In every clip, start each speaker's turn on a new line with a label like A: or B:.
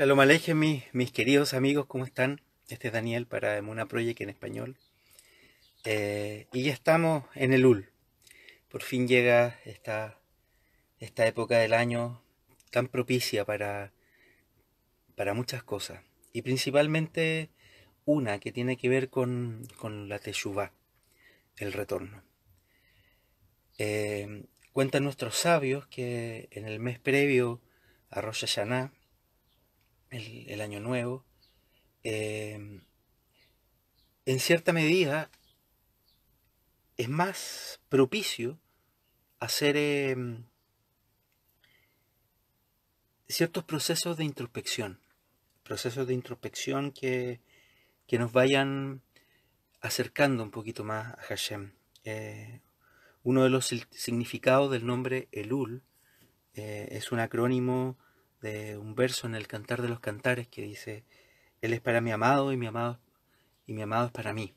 A: Shalom mis, queridos amigos, ¿cómo están? Este es Daniel para Muna Project en español. Eh, y ya estamos en el UL. Por fin llega esta, esta época del año tan propicia para, para muchas cosas. Y principalmente una que tiene que ver con, con la Teshuvah, el retorno. Eh, cuentan nuestros sabios que en el mes previo a Rosh Hashanah, el, año nuevo, em, en cierta medida es más propicio hacer em, ciertos procesos de introspección, procesos de introspección que, nos vayan acercando un poquito más a Hashem. Eh, uno de los significados del nombre Elul eh, es un acrónimo de un verso en el Cantar de los Cantares que dice, Él es para mi amado y mi amado, y mi amado es para mí.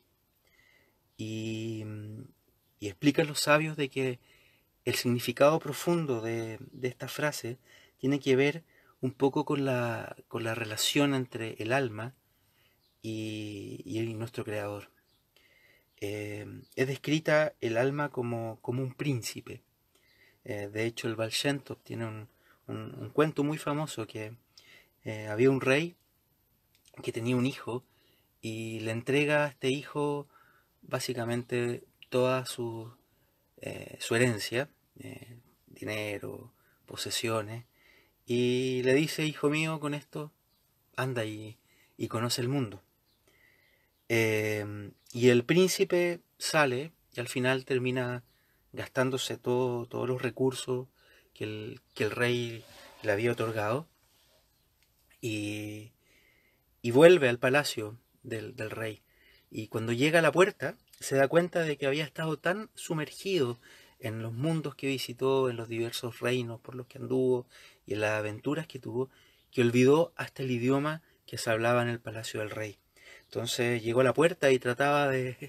A: Y, mm, y explica a los sabios de que el significado profundo de, esta frase tiene que ver un poco con la, con la relación entre el alma y, y nuestro creador. Eh, es descrita el alma como, como un príncipe. Eh, de hecho, el Valshentop tiene un, un, cuento muy famoso que eh, había un rey que tenía un hijo y le entrega a este hijo básicamente toda su, eh, su herencia, eh, dinero, posesiones, y le dice, hijo mío, con esto, anda y, y conoce el mundo. Em, y el príncipe sale y al final termina gastándose todos los recursos que el, rey le había otorgado. Y, y vuelve al palacio del, rey. Y cuando llega a la puerta, se da cuenta de que había estado tan sumergido en los mundos que visitó, en los diversos reinos por los que anduvo y en las aventuras que tuvo, que olvidó hasta el idioma que se hablaba en el palacio del rey. Entonces llegó a la puerta y trataba de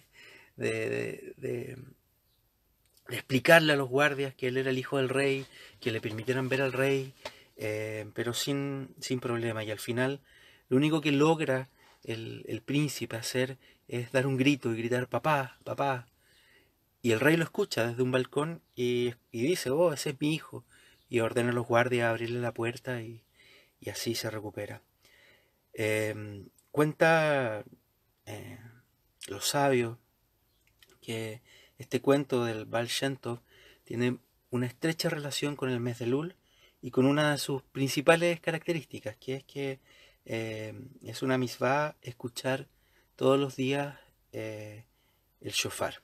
A: explicarle a los guardias que él era el hijo del rey, que le permitieran ver al rey, eh, pero sin, sin problema. Y al final, lo único que logra el, el, príncipe hacer es dar un grito y gritar papá, papá. Y el rey lo escucha desde un balcón y, dice, oh, ese es mi hijo. Y ordena a los guardias abrirle la puerta y, así se recupera. Eh, cuenta eh, los sabios que este cuento del Baal tiene una estrecha relación con el mes de Lul y con una de sus principales características, que es que eh, es una misvá escuchar todos los días eh, el shofar.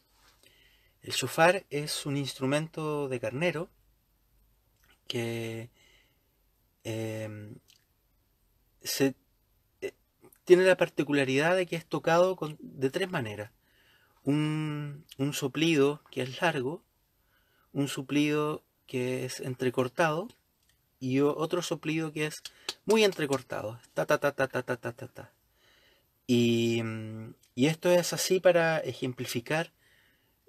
A: El shofar es un instrumento de carnero que eh, tiene la particularidad de que es tocado de tres maneras un, soplido que es largo, un soplido que es entrecortado y otro soplido que es muy entrecortado. Ta ta ta ta ta ta ta Y, esto es así para ejemplificar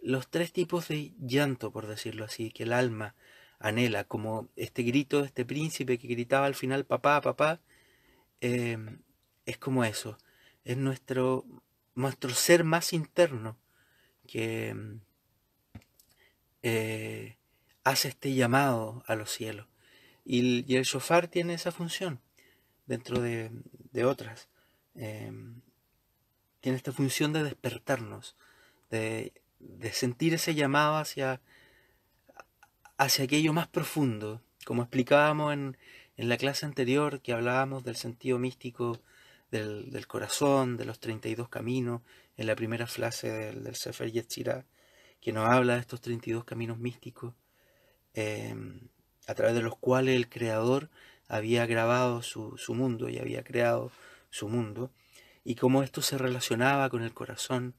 A: los tres tipos de llanto, por decirlo así, que el alma anhela, como este grito de este príncipe que gritaba al final papá, papá, eh, es como eso, es nuestro nuestro ser más interno que mm, eh, hace este llamado a los cielos. Y, el shofar tiene esa función dentro de, otras. Em, tiene esta función de despertarnos, de, sentir ese llamado hacia, hacia aquello más profundo, como explicábamos en, en la clase anterior que hablábamos del sentido místico del, corazón, de los 32 caminos, en la primera frase del, Sefer Yetzirah, que nos habla de estos 32 caminos místicos, em, a través de los cuales el Creador había grabado su, mundo y había creado su mundo, y cómo esto se relacionaba con el corazón,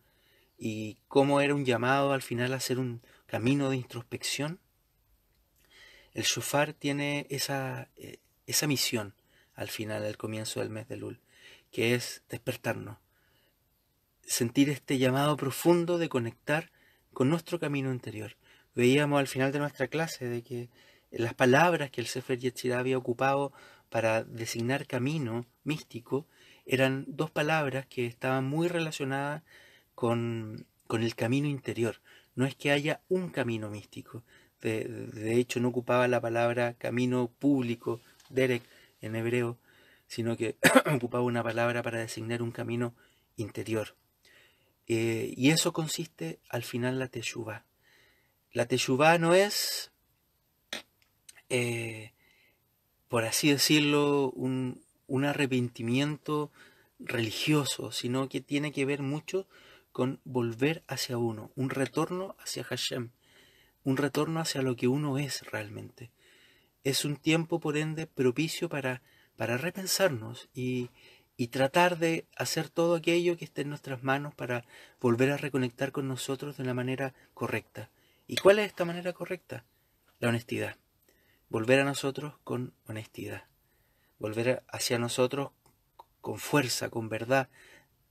A: y cómo era un llamado al final a hacer un camino de introspección. El Shufar tiene esa, eh, esa misión al final, del comienzo del mes de Lul, que es despertarnos, sentir este llamado profundo de conectar con nuestro camino interior. Veíamos al final de nuestra clase de que las palabras que el Sefer Yetzirah había ocupado para designar camino místico eran dos palabras que estaban muy relacionadas con, con el camino interior. No es que haya un camino místico. De, de hecho, no ocupaba la palabra camino público, derek en hebreo, sino que ocupaba una palabra para designar un camino interior. Eh, y eso consiste al final la teshuvah. La teshuvah no es, eh, por así decirlo, un, un arrepentimiento religioso, sino que tiene que ver mucho con volver hacia uno, un retorno hacia Hashem, un retorno hacia lo que uno es realmente. Es un tiempo, por ende, propicio para para repensarnos y, tratar de hacer todo aquello que esté en nuestras manos para volver a reconectar con nosotros de la manera correcta. ¿Y cuál es esta manera correcta? La honestidad. Volver a nosotros con honestidad. Volver hacia nosotros con fuerza, con verdad,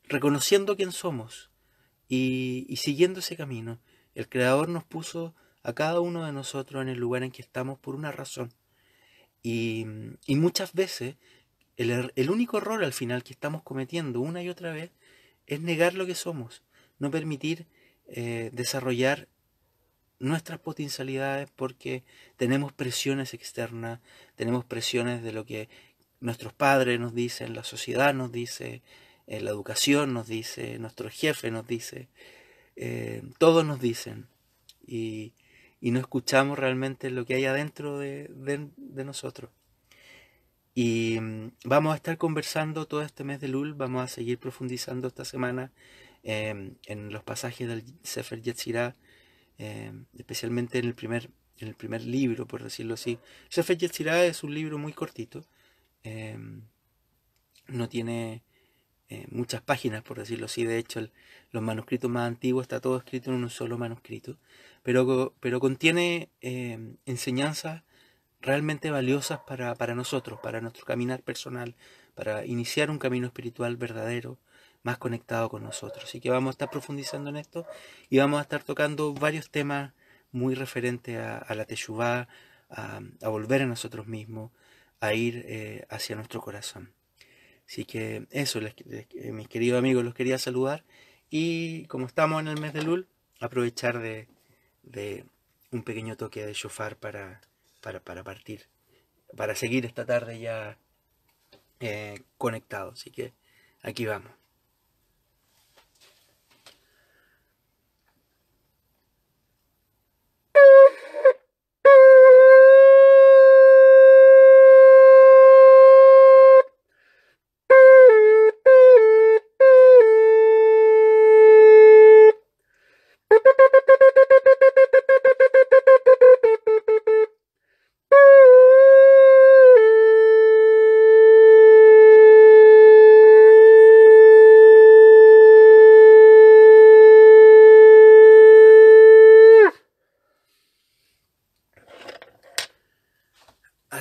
A: reconociendo quién somos y siguiendo ese camino. El Creador nos puso a cada uno de nosotros en el lugar en que estamos por una razón y, muchas veces er-, el, único error al final que estamos cometiendo una y otra vez es negar lo que somos, no permitir eh, desarrollar nuestras potencialidades porque tenemos presiones externas, tenemos presiones de lo que nuestros padres nos dicen, la sociedad nos dice, eh, la educación nos dice, nuestro jefe nos dice, eh, todos nos dicen. Y, y no escuchamos realmente lo que hay adentro de, nosotros. Y mm, vamos a estar conversando todo este mes de Lul, vamos a seguir profundizando esta semana em, en los pasajes del Sefer Yetzirah, em, especialmente en el, primer, en el primer libro, por decirlo así. Sefer Yetzirah es un libro muy cortito, em, no tiene eh, muchas páginas, por decirlo así. De hecho, los manuscritos más antiguos está todo escrito en un solo manuscrito, pero, pero contiene eh, enseñanzas realmente valiosas para, nosotros, para nuestro caminar personal, para iniciar un camino espiritual verdadero, más conectado con nosotros. Así que vamos a estar profundizando en esto y vamos a estar tocando varios temas muy referentes a, la Teshuvah, a, volver a nosotros mismos, a ir eh, hacia nuestro corazón. Así que eso, mis queridos amigos, los quería saludar. Y como estamos en el mes de Lul, aprovechar de, un pequeño toque de shofar para, partir, para seguir esta tarde ya eh, conectado. Así que aquí vamos.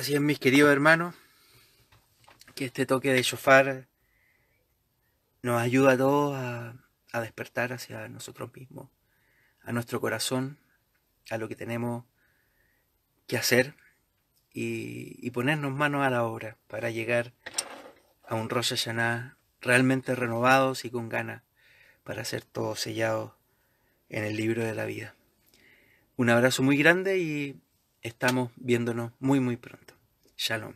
A: Así es, mis queridos hermanos, que este toque de shofar nos ayuda a todos a, despertar hacia nosotros mismos, a nuestro corazón, a lo que tenemos que hacer y, ponernos manos a la obra para llegar a un Rosh Hashanah realmente renovados y con ganas para ser todos sellados en el libro de la vida. Un abrazo muy grande y estamos viéndonos muy muy pronto. Shalom.